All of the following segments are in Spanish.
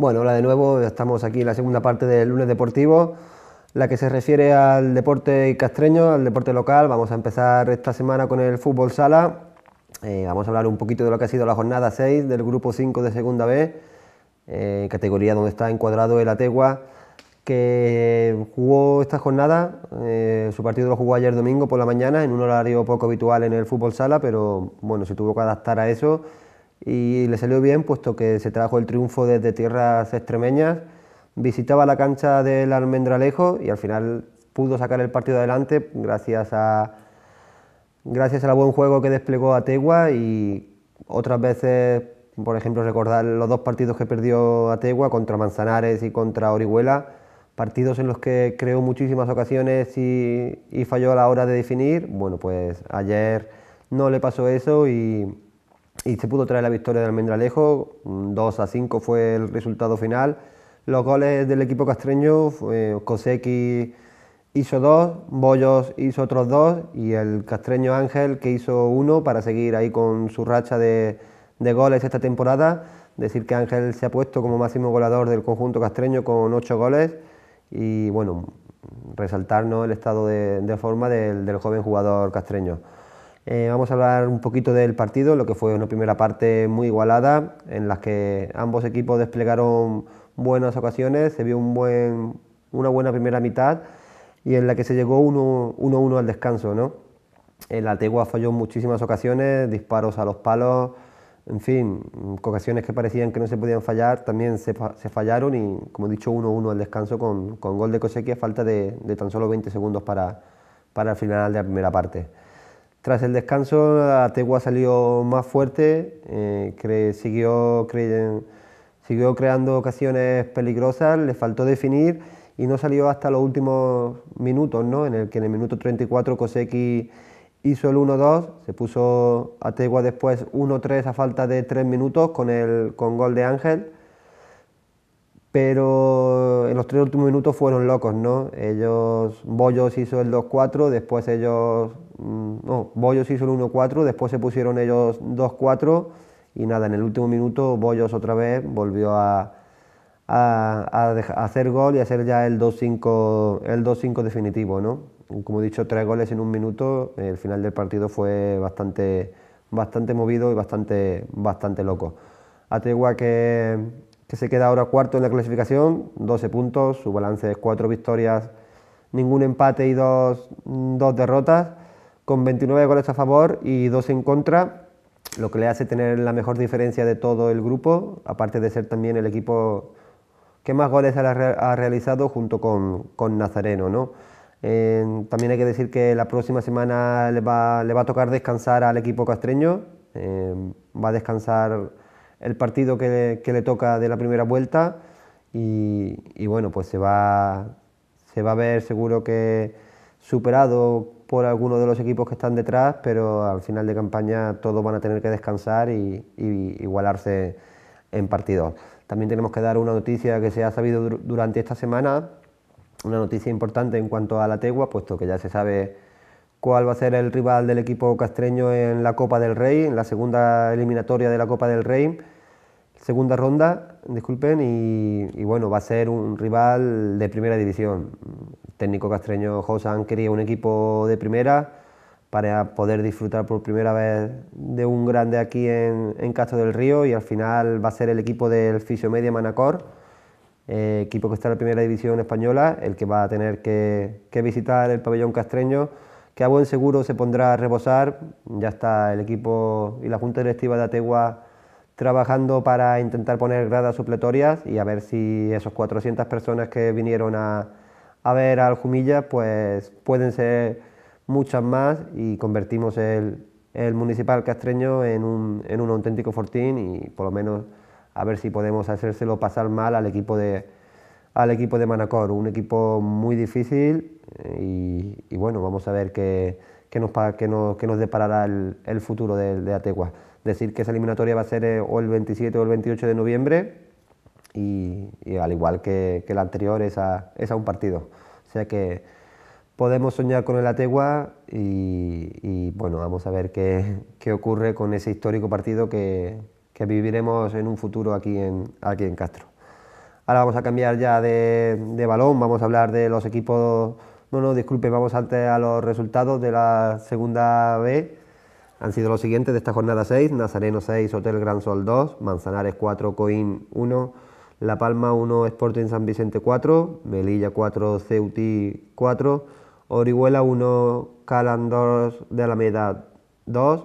Bueno, hola de nuevo, estamos aquí en la segunda parte del lunes deportivo, la que se refiere al deporte castreño, al deporte local. Vamos a empezar esta semana con el fútbol sala. Eh, vamos a hablar un poquito de lo que ha sido la jornada 6 del grupo 5 de segunda B, eh, categoría donde está encuadrado el Ategua, que jugó esta jornada, eh, su partido lo jugó ayer domingo por la mañana en un horario poco habitual en el fútbol sala, pero bueno, se tuvo que adaptar a eso y le salió bien puesto que se trajo el triunfo desde tierras extremeñas, visitaba la cancha del Almendralejo y al final pudo sacar el partido adelante gracias a gracias al buen juego que desplegó Ategua y otras veces, por ejemplo, recordar los dos partidos que perdió Ategua contra Manzanares y contra Orihuela, partidos en los que creó muchísimas ocasiones y, y falló a la hora de definir. Bueno, pues ayer no le pasó eso y y se pudo traer la victoria de Almendralejo, 2 mm, a 5 fue el resultado final. Los goles del equipo castreño, Koseki hizo dos, Bollos hizo otros dos y el castreño Ángel que hizo uno para seguir ahí con su racha de, goles esta temporada. Decir que Ángel se ha puesto como máximo goleador del conjunto castreño con ocho goles y bueno, resaltarnos el estado de, forma del joven jugador castreño. Eh, vamos a hablar un poquito del partido, lo que fue una primera parte muy igualada, en la que ambos equipos desplegaron buenas ocasiones, se vio una buena primera mitad y en la que se llegó 1-1 al descanso. ¿no? El Ategua falló muchísimas ocasiones, disparos a los palos, en fin, ocasiones que parecían que no se podían fallar, también se, fallaron y, como he dicho, 1-1 al descanso con, gol de Cosequi a falta de, tan solo 20 segundos para, para el final de la primera parte. Tras el descanso, Ategua salió más fuerte, eh, siguió, creando ocasiones peligrosas, le faltó definir y no salió hasta los últimos minutos, ¿no? en el que en el minuto 34 Koseki hizo el 1-2, se puso Ategua después 1-3 a falta de 3 minutos con, el, con gol de Ángel pero en los tres últimos minutos fueron locos, ¿no? Ellos, Bollos hizo el 2-4, después ellos, mm, no, Bollos hizo el 1-4, después se pusieron ellos 2-4 y nada, en el último minuto Bollos otra vez volvió a, a, hacer gol y hacer ya el 2-5 el 5 definitivo, ¿no? Como he dicho, tres goles en un minuto, el final del partido fue bastante, bastante movido y bastante, bastante loco. Ategua que que se queda ahora cuarto en la clasificación, 12 puntos, su balance es 4 victorias, ningún empate y 2 dos, derrotas, con 29 goles a favor y 2 en contra, lo que le hace tener la mejor diferencia de todo el grupo, aparte de ser también el equipo que más goles ha, realizado junto con, Nazareno. ¿no? también hay que decir que la próxima semana le va, a tocar descansar al equipo castreño, eh, va a descansar el partido que, le toca de la primera vuelta y, bueno, pues se va, se va a ver seguro que superado por alguno de los equipos que están detrás, pero al final de campaña todos van a tener que descansar y, igualarse en partidos. También tenemos que dar una noticia que se ha sabido durante esta semana, una noticia importante en cuanto a la tegua, puesto que ya se sabe cuál va a ser el rival del equipo castreño en la Copa del Rey, en la segunda eliminatoria de la Copa del Rey, segunda ronda, disculpen, y, bueno, va a ser un rival de primera división. técnico castreño Josán, quería un equipo de primera para poder disfrutar por primera vez de un grande aquí en, en Castro del Río y al final va a ser el equipo del Media Manacor, eh, equipo que está en la primera división española, el que va a tener que, que visitar el pabellón castreño que a buen seguro se pondrá a rebosar. Ya está el equipo y la Junta Directiva de Ategua trabajando para intentar poner gradas supletorias y a ver si esos 400 personas que vinieron a, ver al Jumilla, pues pueden ser muchas más y convertimos el, municipal castreño en un, en un auténtico fortín y por lo menos a ver si podemos hacérselo pasar mal al equipo de, al equipo de Manacor, un equipo muy difícil eh, y, bueno, vamos a ver qué, nos, deparará el, futuro de, Ategua. Decir que esa eliminatoria va a ser eh, o el 27 o el 28 de noviembre y, al igual que, el anterior es a, un partido. O sea que podemos soñar con el Ategua y, bueno, vamos a ver qué, ocurre con ese histórico partido que, viviremos en un futuro aquí en Castro. Ahora vamos a cambiar ya de, balón, vamos a hablar de los equipos. No, no, disculpe, vamos antes a los resultados de la segunda B. Han sido los siguientes de esta jornada 6, Nazareno 6, Hotel Gran Sol 2, Manzanares 4, Coín 1, La Palma 1, Sporting San Vicente 4, Melilla 4, Ceuti 4, Orihuela 1, 2 de Alameda 2,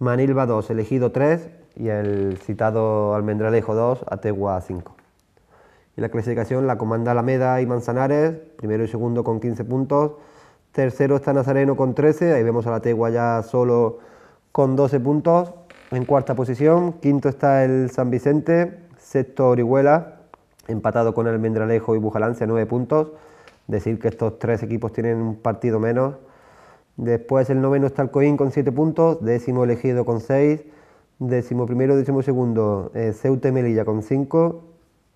Manilva 2, Elegido 3 y el citado Almendralejo 2, Ategua 5. Y la clasificación la comanda Alameda y Manzanares, primero y segundo con 15 puntos. Tercero está Nazareno con 13, ahí vemos a la Tegua ya solo con 12 puntos. En cuarta posición, quinto está el San Vicente, sexto Orihuela, empatado con el Mendralejo y Bujalancia, 9 puntos. Decir que estos tres equipos tienen un partido menos. Después el noveno está el Coín con 7 puntos, décimo elegido con 6, décimo primero, décimo segundo eh, Ceuta y Melilla con 5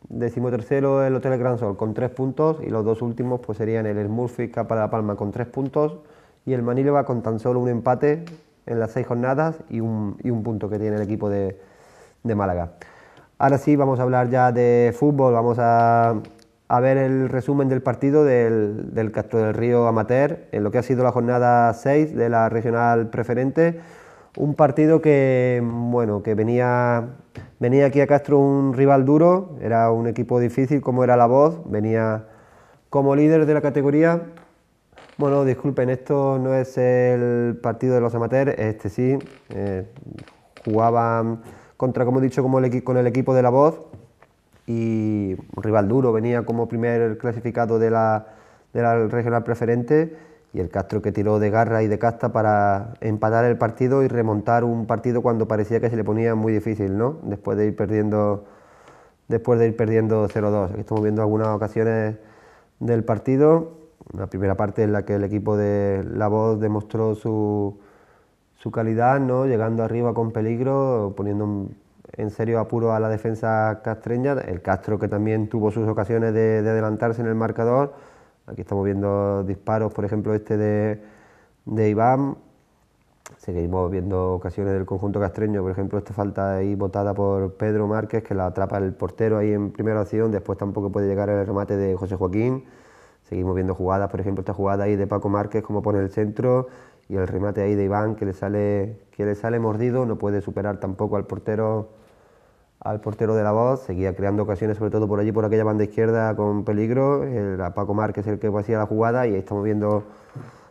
Decimotercero el Hotel Gran Sol con tres puntos y los dos últimos pues serían el y Capa de la Palma con tres puntos y el Manilva con tan solo un empate en las seis jornadas y un, punto que tiene el equipo de, de, Málaga. Ahora sí vamos a hablar ya de fútbol, vamos a, a ver el resumen del partido del, del Castro del Río Amateur en lo que ha sido la jornada 6 de la regional preferente un partido que, bueno, que venía, venía aquí a Castro un rival duro, era un equipo difícil como era la voz, venía como líder de la categoría. Bueno, disculpen, esto no es el partido de los amateurs, este sí, eh, jugaban contra, como he dicho, como el, con el equipo de la voz y un rival duro, venía como primer clasificado de la, de la regional preferente y el Castro que tiró de garra y de casta para empatar el partido y remontar un partido cuando parecía que se le ponía muy difícil, ¿no? Después de ir perdiendo después de ir perdiendo 0-2. Aquí estamos viendo algunas ocasiones del partido, la primera parte en la que el equipo de La Voz demostró su, calidad, ¿no? Llegando arriba con peligro, poniendo en serio apuro a la defensa castreña, el Castro que también tuvo sus ocasiones de adelantarse en el marcador Aquí estamos viendo disparos, por ejemplo, este de, de Iván. Seguimos viendo ocasiones del conjunto castreño, por ejemplo, esta falta ahí botada por Pedro Márquez, que la atrapa el portero ahí en primera acción, después tampoco puede llegar el remate de José Joaquín. Seguimos viendo jugadas, por ejemplo, esta jugada ahí de Paco Márquez, como pone el centro, y el remate ahí de Iván, que le sale, que le sale mordido, no puede superar tampoco al portero al portero de la voz, seguía creando ocasiones, sobre todo por allí, por aquella banda izquierda con peligro. El, a Paco Márquez el que hacía la jugada y ahí estamos viendo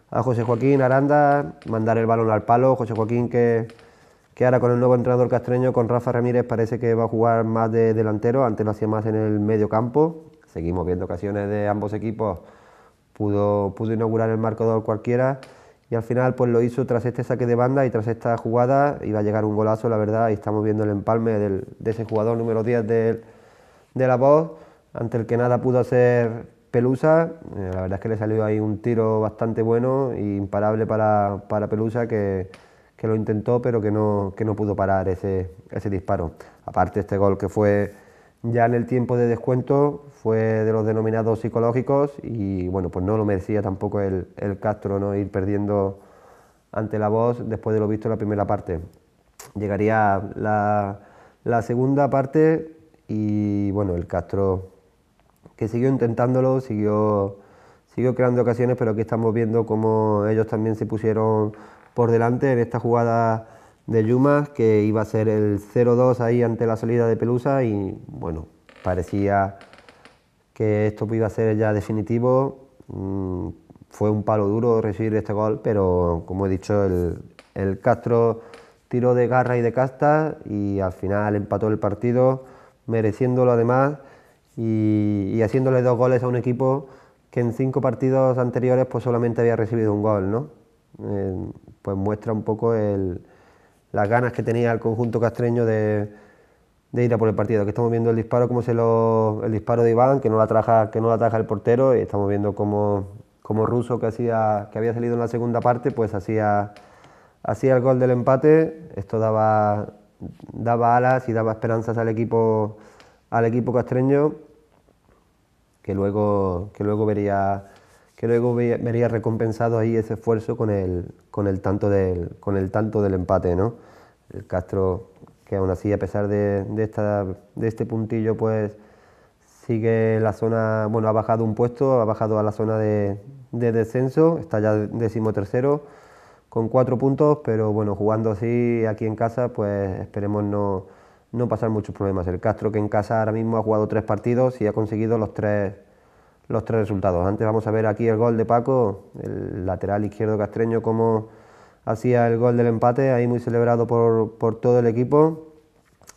a José Joaquín Aranda mandar el balón al palo. José Joaquín que, ahora con el nuevo entrenador castreño, con Rafa Ramírez, parece que va a jugar más de delantero, antes lo hacía más en el medio campo. Seguimos viendo ocasiones de ambos equipos, pudo, pudo inaugurar el marcador cualquiera y al final pues lo hizo tras este saque de banda y tras esta jugada iba a llegar un golazo, la verdad, y estamos viendo el empalme de ese jugador número 10 de, la voz, ante el que nada pudo hacer Pelusa, eh, la verdad es que le salió ahí un tiro bastante bueno e imparable para, Pelusa que, que, lo intentó pero que no, que no pudo parar ese, ese disparo. Aparte este gol que fue ya en el tiempo de descuento fue de los denominados psicológicos y bueno, pues no lo merecía tampoco el, Castro, ¿no? Ir perdiendo ante la voz después de lo visto en la primera parte. Llegaría la, segunda parte y bueno, el Castro que siguió intentándolo, siguió, siguió creando ocasiones, pero aquí estamos viendo cómo ellos también se pusieron por delante en esta jugada de Yumas, que iba a ser el 0-2 ahí ante la salida de Pelusa y bueno, parecía que esto iba a ser ya definitivo. Mm, fue un palo duro recibir este gol, pero como he dicho, el, el Castro tiró de garra y de casta y al final empató el partido, mereciéndolo además y, haciéndole dos goles a un equipo que en cinco partidos anteriores pues solamente había recibido un gol, ¿no? Eh, pues muestra un poco el, las ganas que tenía el conjunto castreño de, ir a por el partido. que estamos viendo el disparo, se lo, el disparo de Iván, que no la ataja, que no el portero, y estamos viendo cómo, cómo Russo, que, hacía, que había salido en la segunda parte, pues hacía, hacía el gol del empate. Esto daba, daba alas y daba esperanzas al equipo, al equipo castreño, que luego, que luego vería que luego vería recompensado ahí ese esfuerzo con el, con el, tanto, del, con el tanto del empate, ¿no? El Castro, que aún así, a pesar de, esta, de este puntillo, pues sigue la zona, bueno, ha bajado un puesto, ha bajado a la zona de, descenso, está ya decimotercero con cuatro puntos, pero bueno, jugando así aquí en casa, pues esperemos no, no pasar muchos problemas. El Castro, que en casa ahora mismo ha jugado tres partidos y ha conseguido los tres los tres resultados. Antes vamos a ver aquí el gol de Paco, el lateral izquierdo castreño, cómo hacía el gol del empate, ahí muy celebrado por, todo el equipo.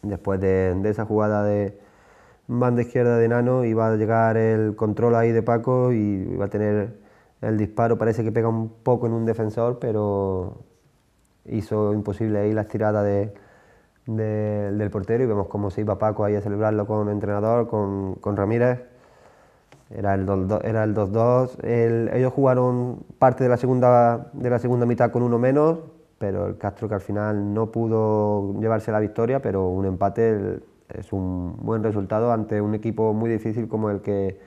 Después de, esa jugada de banda izquierda de Nano, iba a llegar el control ahí de Paco y iba a tener el disparo, parece que pega un poco en un defensor, pero hizo imposible ahí la estirada de, del portero y vemos cómo se iba Paco ahí a celebrarlo con el entrenador, con Ramírez era el 2-2, ellos jugaron parte de la, segunda, de la segunda mitad con uno menos, pero el Castro que al final no pudo llevarse la victoria, pero un empate es un buen resultado ante un equipo muy difícil como el que,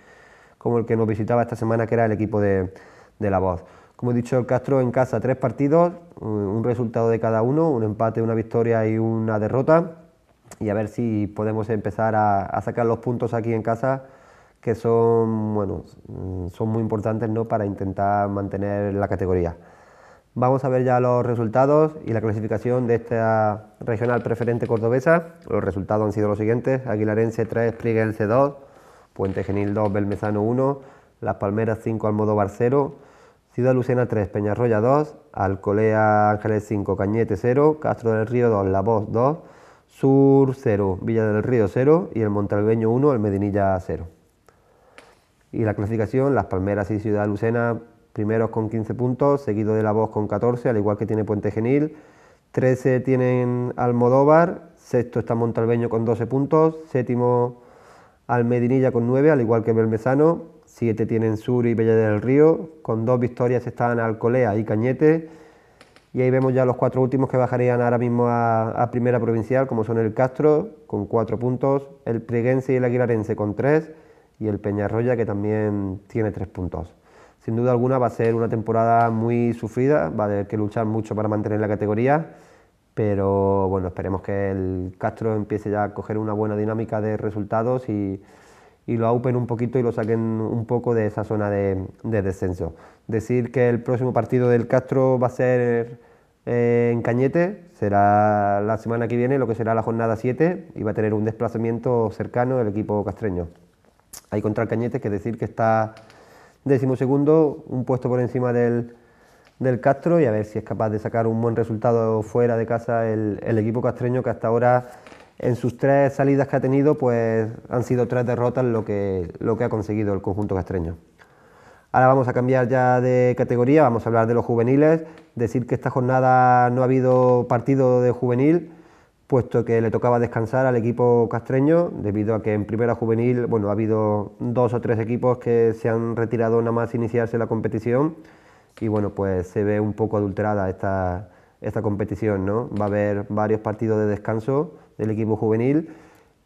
como el que nos visitaba esta semana, que era el equipo de, La Voz. Como he dicho, el Castro en casa tres partidos, un resultado de cada uno, un empate, una victoria y una derrota, y a ver si podemos empezar a sacar los puntos aquí en casa que son, bueno, son muy importantes ¿no? para intentar mantener la categoría. Vamos a ver ya los resultados y la clasificación de esta regional preferente cordobesa. Los resultados han sido los siguientes. Aguilarense 3, c 2, Puente Genil 2, Belmezano 1, Las Palmeras 5, Almodóvar 0, Ciudad Lucena 3, Peñarroya 2, Alcolea Ángeles 5, Cañete 0, Castro del Río 2, La Voz 2, Sur 0, Villa del Río 0 y el Montalbeño 1, el Medinilla 0. Y la clasificación, las Palmeras y Ciudad Lucena primeros con 15 puntos, seguido de La Voz con 14, al igual que tiene Puente Genil. 13 tienen Almodóvar, sexto está Montalbeño con 12 puntos, séptimo Almedinilla con 9, al igual que Belmesano. 7 tienen Sur y Bella del Río, con dos victorias están Alcolea y Cañete. Y ahí vemos ya los cuatro últimos que bajarían ahora mismo a, a Primera Provincial, como son el Castro con 4 puntos, el Preguense y el Aguilarense con 3 y el Peñarroya, que también tiene tres puntos. Sin duda alguna va a ser una temporada muy sufrida, va a tener que luchar mucho para mantener la categoría, pero bueno, esperemos que el Castro empiece ya a coger una buena dinámica de resultados y, lo aupen un poquito y lo saquen un poco de esa zona de, descenso. Decir que el próximo partido del Castro va a ser eh, en Cañete, será la semana que viene, lo que será la jornada 7, y va a tener un desplazamiento cercano el equipo castreño. Hay contra el Cañete, que decir que está décimo segundo, un puesto por encima del, Castro y a ver si es capaz de sacar un buen resultado fuera de casa el, equipo castreño que hasta ahora en sus tres salidas que ha tenido pues han sido tres derrotas lo que, lo que ha conseguido el conjunto castreño. Ahora vamos a cambiar ya de categoría, vamos a hablar de los juveniles, decir que esta jornada no ha habido partido de juvenil, puesto que le tocaba descansar al equipo castreño, debido a que en primera juvenil bueno, ha habido dos o tres equipos que se han retirado nada más iniciarse la competición y bueno, pues se ve un poco adulterada esta, esta competición. ¿no? Va a haber varios partidos de descanso del equipo juvenil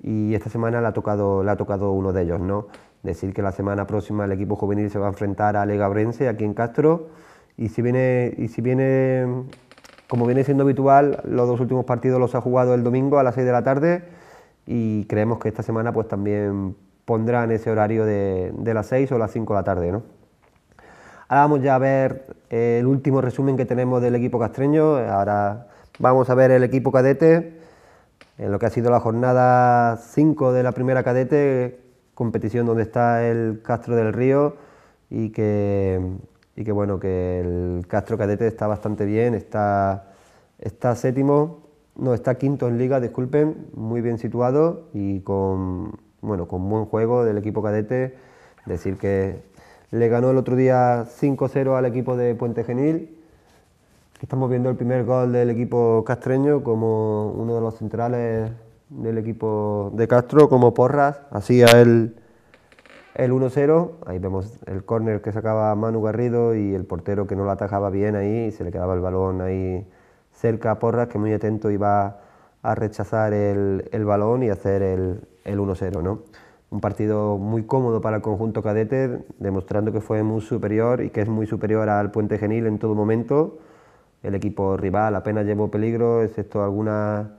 y esta semana le ha tocado, ha tocado uno de ellos. ¿no? Decir que la semana próxima el equipo juvenil se va a enfrentar a Brense aquí en Castro y si viene, y si viene como viene siendo habitual, los dos últimos partidos los ha jugado el domingo a las 6 de la tarde y creemos que esta semana pues también pondrán ese horario de, las 6 o las 5 de la tarde. Ahora vamos ya a ver el último resumen que tenemos del equipo castreño. Ahora vamos a ver el equipo cadete, en lo que ha sido la jornada 5 de la primera cadete, competición donde está el Castro del Río y que que bueno, que el Castro Cadete está bastante bien, está, está séptimo, no, está quinto en liga, disculpen, muy bien situado y con, bueno, con buen juego del equipo cadete, decir que le ganó el otro día 5-0 al equipo de Puente Genil. Estamos viendo el primer gol del equipo castreño como uno de los centrales del equipo de Castro, como Porras, así a el, el 1-0, ahí vemos el córner que sacaba Manu Garrido y el portero que no lo atajaba bien ahí, se le quedaba el balón ahí cerca a Porras, que muy atento iba a rechazar el, balón y hacer el, el 1-0. ¿no? Un partido muy cómodo para el conjunto cadete, demostrando que fue muy superior y que es muy superior al Puente Genil en todo momento. El equipo rival apenas llevó peligro, excepto alguna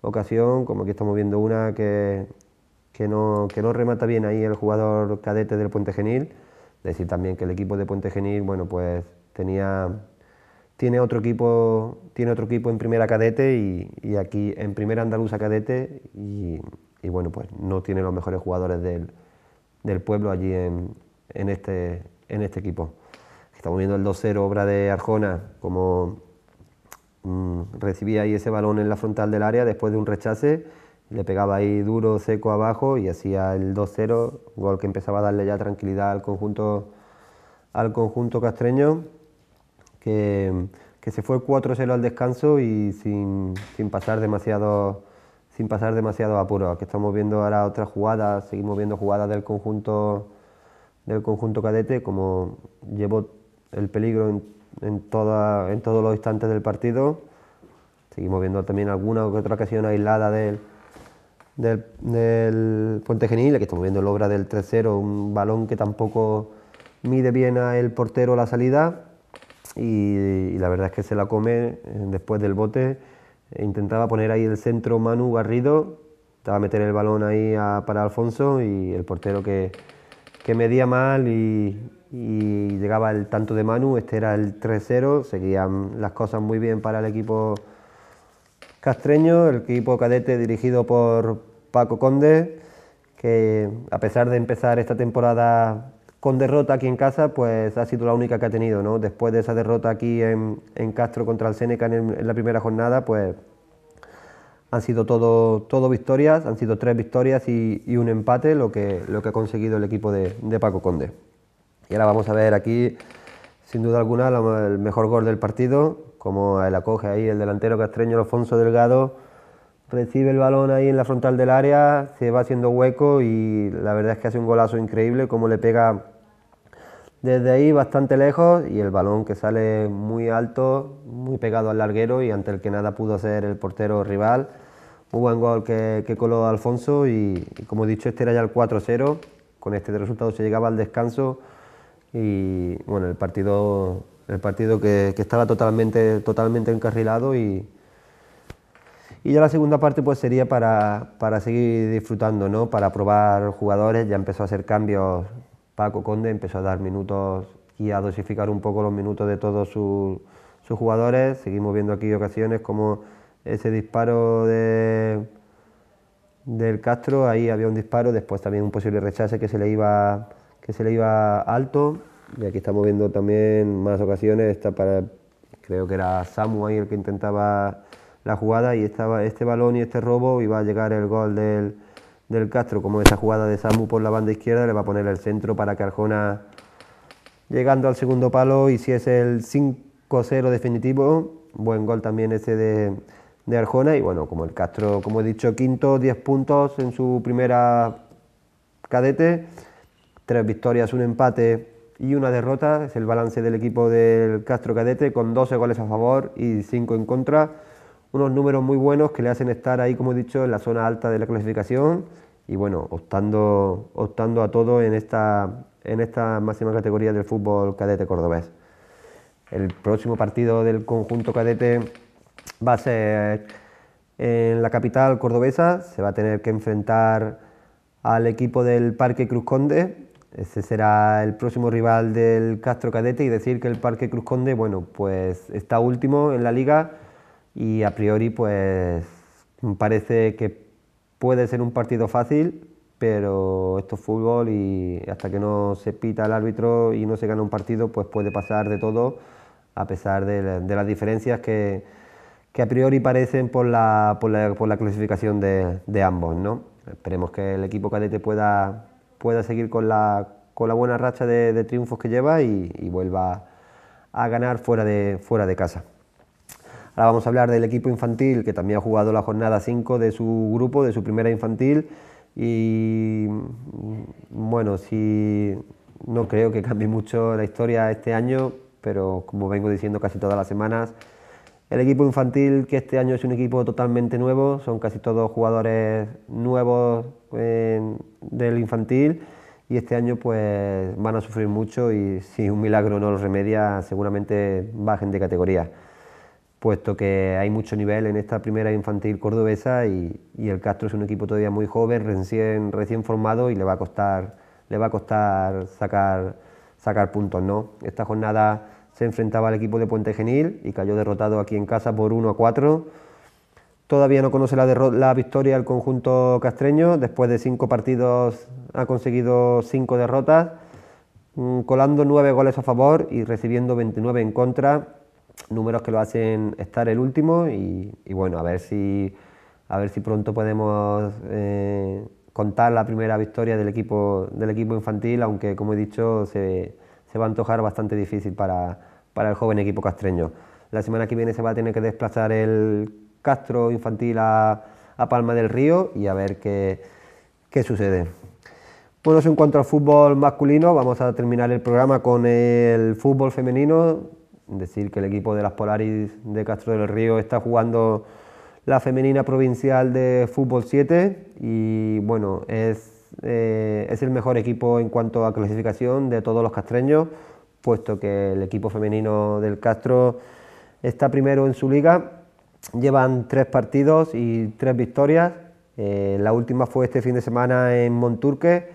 ocasión, como aquí estamos viendo una que que no, remata bien ahí el jugador cadete del Puente Genil. Decir también que el equipo de Puente Genil, bueno, pues tenía, tiene, otro equipo, tiene otro equipo en primera cadete y, aquí en primera andaluza cadete y, bueno, pues no tiene los mejores jugadores del, pueblo allí en, este, en este equipo. Estamos viendo el 2-0, obra de Arjona, como mm, recibía ahí ese balón en la frontal del área después de un rechace le pegaba ahí duro, seco abajo y hacía el 2-0, gol que empezaba a darle ya tranquilidad al conjunto, al conjunto castreño, que, se fue 4-0 al descanso y sin, pasar demasiado sin pasar demasiado apuro. Aquí estamos viendo ahora otra jugada seguimos viendo jugadas del conjunto del conjunto cadete, como llevó el peligro en, todos los instantes del partido. Seguimos viendo también alguna otra ocasión aislada de él del, Puente Genil, aquí estamos viendo el obra del 3-0, un balón que tampoco mide bien a el portero la salida y, la verdad es que se la come eh, después del bote. Intentaba poner ahí el centro Manu Garrido, estaba a meter el balón ahí para Alfonso y el portero que, que medía mal y, y, llegaba el tanto de Manu, este era el 3-0, seguían las cosas muy bien para el equipo castreño, el equipo cadete dirigido por, Paco Conde, que a pesar de empezar esta temporada con derrota aquí en casa, pues ha sido la única que ha tenido, Después de esa derrota aquí en, Castro contra el Seneca en, la primera jornada, pues han sido todo, todo victorias, han sido tres victorias y, un empate, lo que, lo que ha conseguido el equipo de, Paco Conde. Y ahora vamos a ver aquí, sin duda alguna, el mejor gol del partido, como el acoge ahí el delantero castreño Alfonso Delgado recibe el balón ahí en la frontal del área, se va haciendo hueco y la verdad es que hace un golazo increíble, como le pega desde ahí bastante lejos y el balón que sale muy alto, muy pegado al larguero y ante el que nada pudo hacer el portero rival. Muy buen gol que, coló Alfonso y, como he dicho este era ya el 4-0, con este resultado se llegaba al descanso y bueno, el partido, el partido que, que estaba totalmente, totalmente encarrilado y, y ya la segunda parte pues sería para, para seguir disfrutando, ¿no? Para probar jugadores, ya empezó a hacer cambios Paco Conde, empezó a dar minutos y a dosificar un poco los minutos de todos sus, jugadores. Seguimos viendo aquí ocasiones como ese disparo de, del Castro, ahí había un disparo, después también un posible rechace que se le iba, que se le iba alto. Y aquí estamos viendo también más ocasiones, para, creo que era Samu ahí el que intentaba la jugada y estaba este balón y este robo iba a llegar el gol del, del Castro, como esa jugada de Samu por la banda izquierda, le va a poner el centro para que Arjona, llegando al segundo palo, y si es el 5-0 definitivo. Buen gol también ese de, de Arjona. Y bueno, como el Castro, como he dicho, quinto, 10 puntos en su primera cadete, tres victorias, un empate y una derrota. Es el balance del equipo del Castro Cadete con 12 goles a favor y 5 en contra unos números muy buenos que le hacen estar ahí, como he dicho, en la zona alta de la clasificación y bueno, optando, optando a todo en esta, en esta máxima categoría del fútbol cadete cordobés. El próximo partido del conjunto cadete va a ser en la capital cordobesa, se va a tener que enfrentar al equipo del Parque Cruz Conde, ese será el próximo rival del Castro Cadete y decir que el Parque Cruz Conde, bueno, pues está último en la liga y a priori pues parece que puede ser un partido fácil, pero esto es fútbol y hasta que no se pita el árbitro y no se gana un partido pues puede pasar de todo a pesar de, las diferencias que, a priori parecen por la, clasificación de, ambos. ¿no? Esperemos que el equipo cadete pueda, pueda seguir con la, buena racha de, triunfos que lleva y, vuelva a ganar fuera de casa. Ahora vamos a hablar del equipo infantil, que también ha jugado la jornada 5 de su grupo, de su primera infantil. Y bueno, si no creo que cambie mucho la historia este año, pero como vengo diciendo casi todas las semanas, el equipo infantil, que este año es un equipo totalmente nuevo, son casi todos jugadores nuevos eh, del infantil y este año pues van a sufrir mucho y si un milagro no los remedia seguramente bajen de categoría puesto que hay mucho nivel en esta primera infantil cordobesa y, el Castro es un equipo todavía muy joven, recién, recién formado y le va a costar, le va a costar sacar, sacar puntos. ¿no? Esta jornada se enfrentaba al equipo de Puente Genil y cayó derrotado aquí en casa por 1 a 4. Todavía no conoce la, la victoria el conjunto castreño, después de cinco partidos ha conseguido cinco derrotas, mm, colando nueve goles a favor y recibiendo 29 en contra, números que lo hacen estar el último y, bueno, a ver si, a ver si pronto podemos eh, contar la primera victoria del equipo, del equipo infantil, aunque como he dicho se, se va a antojar bastante difícil para, para, el joven equipo castreño. La semana que viene se va a tener que desplazar el Castro infantil a, a Palma del Río y a ver qué, qué sucede. Bueno, en cuanto al fútbol masculino, vamos a terminar el programa con el fútbol femenino Decir que el equipo de las Polaris de Castro del Río está jugando la femenina provincial de fútbol 7 y bueno, eh, es, el mejor equipo en cuanto a clasificación de todos los castreños, puesto que el equipo femenino del Castro está primero en su liga, llevan tres partidos y tres victorias, eh, la última fue este fin de semana en Monturque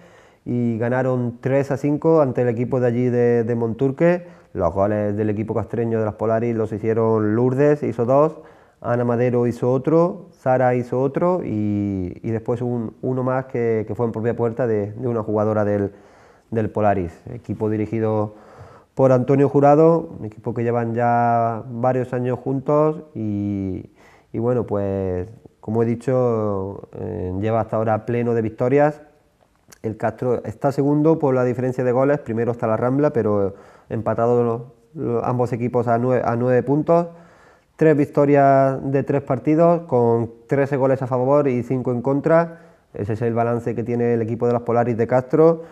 y ganaron 3 a 5 ante el equipo de allí de Monturque los goles del equipo castreño de las Polaris los hicieron Lourdes, hizo dos, Ana Madero hizo otro, Sara hizo otro y, después un, uno más que, fue en propia puerta de, una jugadora del, Polaris. Equipo dirigido por Antonio Jurado, un equipo que llevan ya varios años juntos y, bueno, pues como he dicho, eh, lleva hasta ahora pleno de victorias. El Castro está segundo por la diferencia de goles, primero está la Rambla, pero empatados ambos equipos a nueve, a puntos, tres victorias de tres partidos con 13 goles a favor y 5 en contra. Ese es el balance que tiene el equipo de las Polaris de Castro.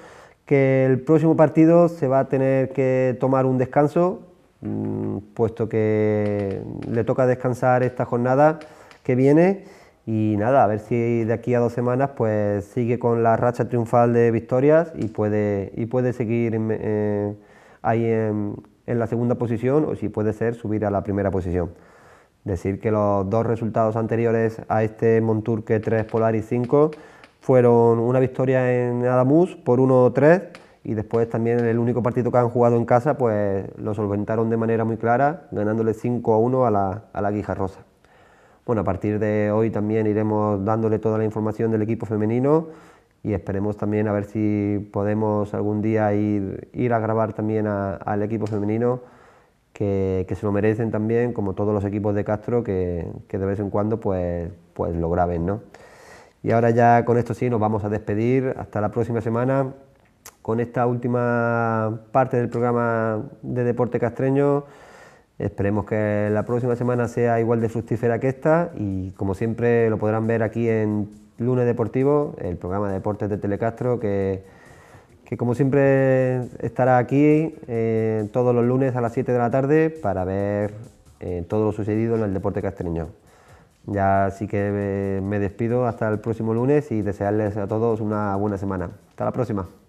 Que el próximo partido se va a tener que tomar un descanso, mm, puesto que le toca descansar esta jornada que viene. Y nada, a ver si de aquí a dos semanas pues sigue con la racha triunfal de victorias y puede, y puede seguir eh, ahí en, la segunda posición o si puede ser subir a la primera posición. Decir que los dos resultados anteriores a este Monturque 3 Polaris 5 fueron una victoria en Adamus por 1-3 y después también el único partido que han jugado en casa pues lo solventaron de manera muy clara ganándole 5-1 a la, a la Bueno, a partir de hoy también iremos dándole toda la información del equipo femenino y esperemos también a ver si podemos algún día ir, ir a grabar también al equipo femenino, que, se lo merecen también, como todos los equipos de Castro, que, de vez en cuando pues, pues lo graben. ¿no? Y ahora ya con esto sí nos vamos a despedir, hasta la próxima semana, con esta última parte del programa de Deporte Castreño. Esperemos que la próxima semana sea igual de fructífera que esta y como siempre lo podrán ver aquí en Lunes Deportivo, el programa de deportes de Telecastro, que, como siempre estará aquí eh, todos los lunes a las 7 de la tarde para ver eh, todo lo sucedido en el deporte castreño. Ya así que eh, me despido hasta el próximo lunes y desearles a todos una buena semana. Hasta la próxima.